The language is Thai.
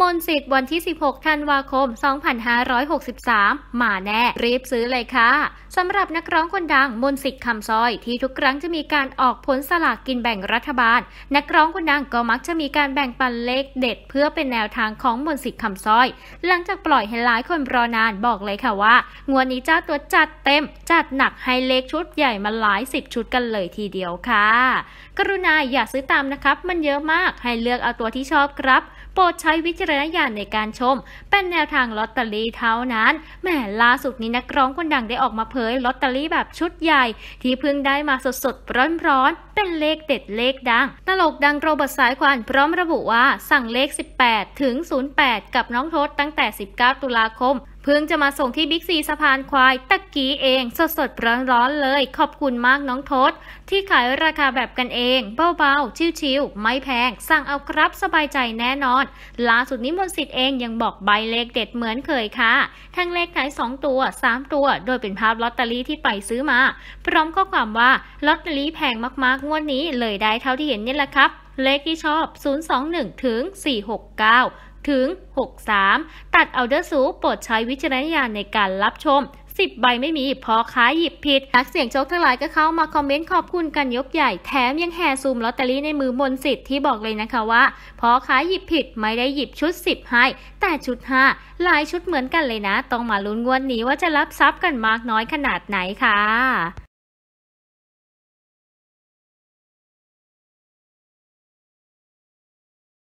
มนสิทธิ์วันที่ 16 ธันวาคม 2563 มาแน่ รีบซื้อเลยค่ะสำหรับนักร้องคนดังมนสิทธิ์คำซอย ที่ทุกครั้งจะมีการออกผลสลากกินแบ่งรัฐบาล นักร้องคนดังก็มักจะมีการแบ่งปันเลขเด็ดเพื่อเป็นแนวทางของมนสิทธิ์คำซอย หลังจากปล่อยให้หลายคนรอนานบอกเลยค่ะว่า งวดนี้เจ้าตัวจัดเต็มจัดหนักให้เลขชุดใหญ่มาหลายสิบชุดกันเลยทีเดียวค่ะ กรุณาอย่าซื้อตามนะครับมันเยอะมากให้เลือกเอาตัวที่ชอบครับ โปรดใช้วิจารณญาณในการชม เป็นแนวทางลอตเตอรี่เท่านั้นแหมล่าสุดนี้นักร้องคนดังได้ออกมาเผยลอตเตอรี่แบบชุดใหญ่ ที่เพิ่งได้มาสดๆร้อนๆ เป็นเลขเด็ดเลขดังตลกดังโรบัตสายควันพร้อมระบุว่าสั่งเลข 18 ถึง 08 กับน้องทศตั้งแต่ 19 ตุลาคมเพิ่งจะมาส่งที่บิ๊กซีสะพานควายตะกี้เอง สดสดร้อนๆเลย ขอบคุณมากน้องทศที่ขายราคาแบบกันเอง เบาๆ ชิวๆ ไม่แพง สั่งเอาครับสบายใจแน่นอนล่าสุดนิมนต์สิทธิ์เองยังบอกใบเลขเด็ดเหมือนเคยค่ะ ทั้งเลขขาย2ตัว 3 ตัว โดยเป็นภาพลอตเตอรี่ที่ไปซื้อมา พร้อมข้อความว่าลอตเตอรี่แพงมากๆงวดนี้เลยได้เท่าที่เห็นนี่แหละครับ เลขที่ชอบ 021 ถึง 469ถึง 63 ตัดเอาเดอร์สูโปรดใช้วิจารณญาณในการรับชมสิบใบไม่มีพอค้าหยิบผิด นักเสี่ยงโชคทั้งหลายก็เข้ามาคอมเมนต์ขอบคุณกันยกใหญ่ แถมยังแห่ซูมลอตเตอรี่ในมือมนสิทธิ์ที่บอกเลยนะคะว่า พอค้าหยิบผิดไม่ได้หยิบชุด 10ให้ แต่ชุด5หลายชุดเหมือนกันเลยนะ ต้องมาลุ้นงวดนนี้ว่าจะรับทรัพย์กันมากน้อยขนาดไหนคะ่ะ